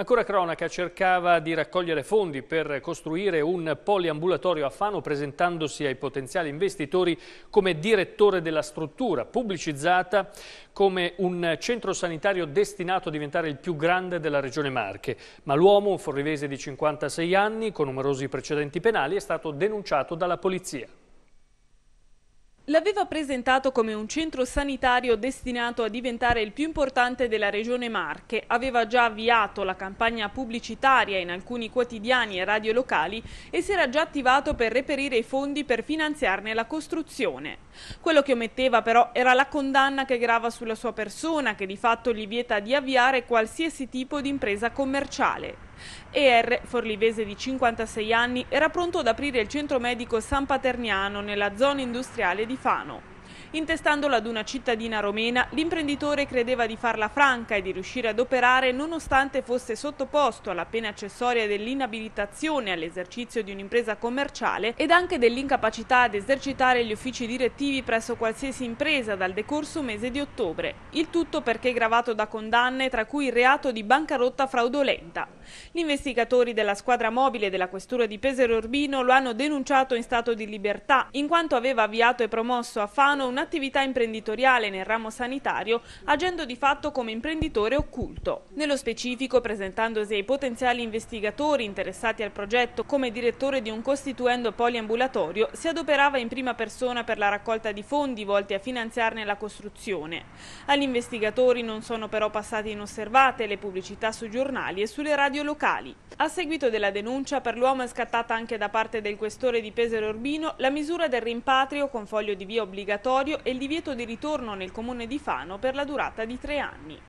Ancora Cronaca cercava di raccogliere fondi per costruire un poliambulatorio a Fano presentandosi ai potenziali investitori come direttore della struttura, pubblicizzata come un centro sanitario destinato a diventare il più grande della regione Marche. Ma l'uomo, un forrivese di 56 anni, con numerosi precedenti penali, è stato denunciato dalla polizia. L'aveva presentato come un centro sanitario destinato a diventare il più importante della regione Marche, aveva già avviato la campagna pubblicitaria in alcuni quotidiani e radio locali e si era già attivato per reperire i fondi per finanziarne la costruzione. Quello che ometteva però era la condanna che grava sulla sua persona, che di fatto gli vieta di avviare qualsiasi tipo di impresa commerciale. ER, forlivese di 56 anni, era pronto ad aprire il centro medico San Paterniano nella zona industriale di Fano. Intestandola ad una cittadina romena, l'imprenditore credeva di farla franca e di riuscire ad operare nonostante fosse sottoposto alla pena accessoria dell'inabilitazione all'esercizio di un'impresa commerciale ed anche dell'incapacità ad esercitare gli uffici direttivi presso qualsiasi impresa dal decorso mese di ottobre. Il tutto perché gravato da condanne tra cui il reato di bancarotta fraudolenta. Gli investigatori della squadra mobile della questura di Pesero Urbino lo hanno denunciato in stato di libertà in quanto aveva avviato e promosso a Fano una un'attività imprenditoriale nel ramo sanitario agendo di fatto come imprenditore occulto. Nello specifico, presentandosi ai potenziali investigatori interessati al progetto come direttore di un costituendo poliambulatorio, si adoperava in prima persona per la raccolta di fondi volti a finanziarne la costruzione. Agli investigatori non sono però passate inosservate le pubblicità sui giornali e sulle radio locali. A seguito della denuncia per l'uomo è scattata anche da parte del questore di Pesaro Urbino la misura del rimpatrio con foglio di via obbligatorio e il divieto di ritorno nel comune di Fano per la durata di tre anni.